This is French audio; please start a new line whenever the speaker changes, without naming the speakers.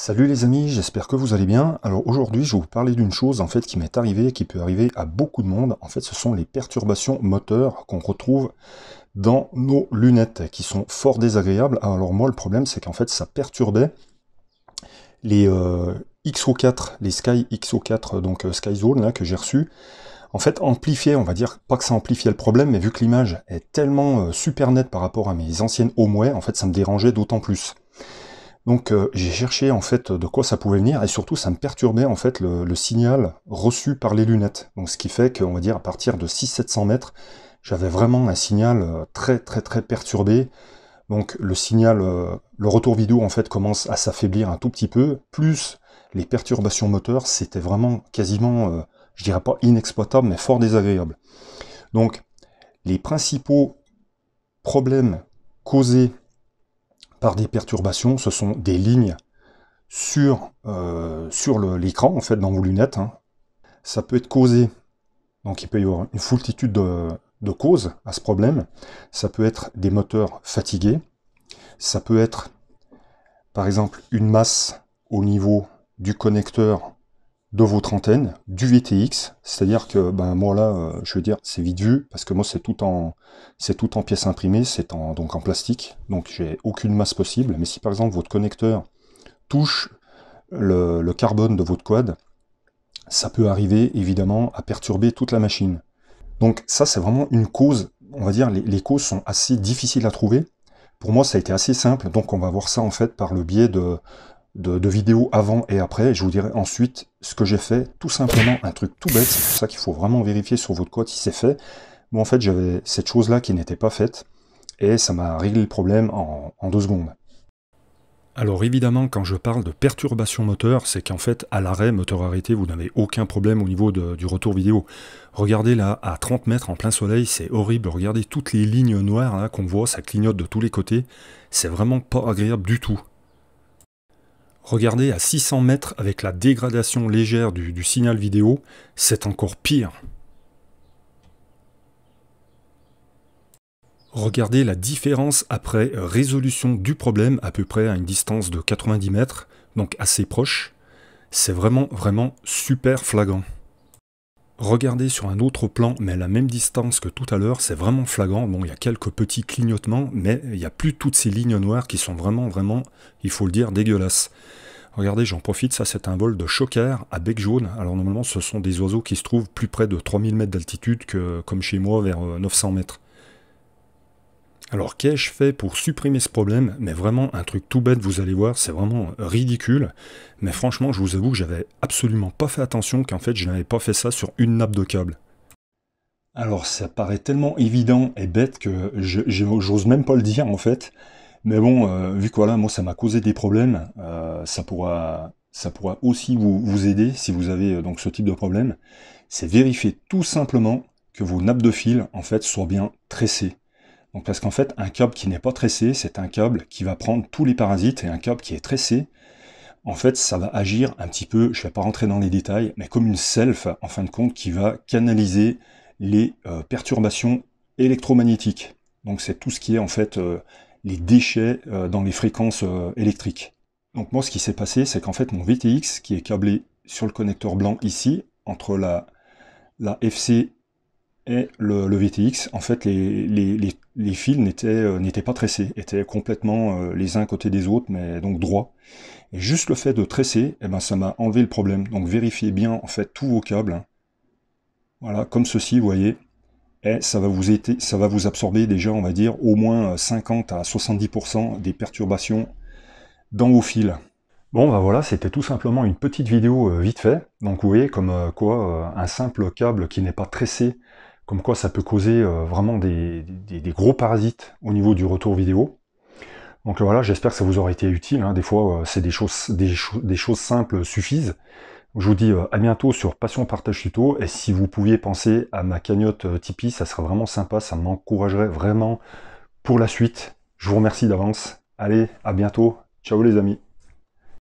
Salut les amis, j'espère que vous allez bien. Alors aujourd'hui, je vais vous parler d'une chose en fait qui m'est arrivée, qui peut arriver à beaucoup de monde. En fait, ce sont les perturbations moteurs qu'on retrouve dans nos lunettes, qui sont fort désagréables. Alors moi, le problème, c'est qu'en fait, ça perturbait les euh, XO4, les Sky XO4, donc euh, Sky Zone que j'ai reçu. En fait, amplifié, on va dire, pas que ça amplifiait le problème, mais vu que l'image est tellement euh, super nette par rapport à mes anciennes Homeway, en fait, ça me dérangeait d'autant plus. Donc euh, j'ai cherché en fait de quoi ça pouvait venir et surtout ça me perturbait en fait le, signal reçu par les lunettes. Donc ce qui fait qu'on va dire à partir de 600-700 mètres, j'avais vraiment un signal euh, très très très perturbé. Donc le signal, euh, le retour vidéo en fait commence à s'affaiblir un tout petit peu, plus les perturbations moteurs, c'était vraiment quasiment, je dirais pas inexploitable, mais fort désagréable. Donc les principaux problèmes causés par des perturbations, ce sont des lignes sur, euh, sur l'écran, en fait, dans vos lunettes. Hein. Ça peut être causé, donc il peut y avoir une foultitude de, de causes à ce problème. Ça peut être des moteurs fatigués, ça peut être, par exemple, une masse au niveau du connecteur de votre antenne, du VTX, c'est-à-dire que ben moi là, euh, je veux dire, c'est vite vu parce que moi c'est tout en c'est tout en pièces imprimées, c'est en donc en plastique, donc j'ai aucune masse possible. Mais si par exemple votre connecteur touche le, carbone de votre quad, ça peut arriver évidemment à perturber toute la machine. Donc ça c'est vraiment une cause, on va dire les causes sont assez difficiles à trouver. Pour moi ça a été assez simple, donc on va voir ça en fait par le biais de de, vidéos avant et après. je vous dirai ensuite ce que j'ai fait. Tout simplement un truc tout bête. C'est pour ça qu'il faut vraiment vérifier sur votre code si c'est fait. bon, en fait, j'avais cette chose-là qui n'était pas faite. Et ça m'a réglé le problème en, deux secondes. Alors évidemment, quand je parle de perturbation moteur, c'est qu'en fait, à l'arrêt, moteur arrêté, vous n'avez aucun problème au niveau du retour vidéo. Regardez là, à 30 mètres en plein soleil, c'est horrible. Regardez toutes les lignes noires qu'on voit, ça clignote de tous les côtés. C'est vraiment pas agréable du tout. Regardez à 600 mètres avec la dégradation légère du, signal vidéo, c'est encore pire. Regardez la différence après résolution du problème à peu près à une distance de 90 mètres, donc assez proche. C'est vraiment vraiment super flagrant. Regardez sur un autre plan, mais à la même distance que tout à l'heure, c'est vraiment flagrant. Bon, il y a quelques petits clignotements, mais il n'y a plus toutes ces lignes noires qui sont vraiment, vraiment, il faut le dire, dégueulasses. Regardez, j'en profite, ça c'est un vol de choker à bec jaune. Alors normalement, ce sont des oiseaux qui se trouvent plus près de 3000 mètres d'altitude que comme chez moi vers 900 euh, mètres. Alors qu'ai-je fait pour supprimer ce problème Mais vraiment un truc tout bête, vous allez voir, c'est vraiment euh, ridicule. Mais franchement, je vous avoue que j'avais absolument pas fait attention qu'en fait je n'avais pas fait ça sur une nappe de câble. Alors ça paraît tellement évident et bête que j'ose même pas le dire en fait. Mais bon, euh, vu que voilà, moi ça m'a causé des problèmes, euh, ça pourra aussi vous, aider si vous avez donc ce type de problème. C'est vérifier tout simplement que vos nappes de fil en fait soient bien tressées parce qu'en fait, un câble qui n'est pas tressé, c'est un câble qui va prendre tous les parasites et un câble qui est tressé, en fait, ça va agir un petit peu, je ne vais pas rentrer dans les détails, mais comme une self, en fin de compte, qui va canaliser les euh, perturbations électromagnétiques. Donc c'est tout ce qui est en fait euh, les déchets euh, dans les fréquences électriques. Donc moi, ce qui s'est passé, c'est qu'en fait, mon VTX, qui est câblé sur le connecteur blanc ici, entre la, la FC et le, VTX, en fait, les, les, fils euh, n'étaient, pas tressés, étaient complètement euh, les uns côté des autres, mais donc droits. Et juste le fait de tresser, et eh ben, ça m'a enlevé le problème. Donc vérifiez bien, en fait, tous vos câbles. Hein. Voilà, comme ceci, vous voyez. Et ça va vous, ça va vous absorber déjà, on va dire, au moins 50 euh, à 70% des perturbations dans vos fils. Bon ben voilà, c'était tout simplement une petite vidéo vite fait. Donc vous voyez comme quoi un simple câble qui n'est pas tressé comme quoi ça peut causer euh, vraiment des, gros parasites au niveau du retour vidéo. Donc euh, voilà, j'espère que ça vous aura été utile. Hein. Des fois, euh, c'est des choses, des, des, choses simples suffisent. Je vous dis à bientôt sur Passion Partage Tuto. Et si vous pouviez penser à ma cagnotte Tipeee, ça serait vraiment sympa. Ça m'encouragerait vraiment pour la suite. Je vous remercie d'avance. Allez, à bientôt. Ciao les amis.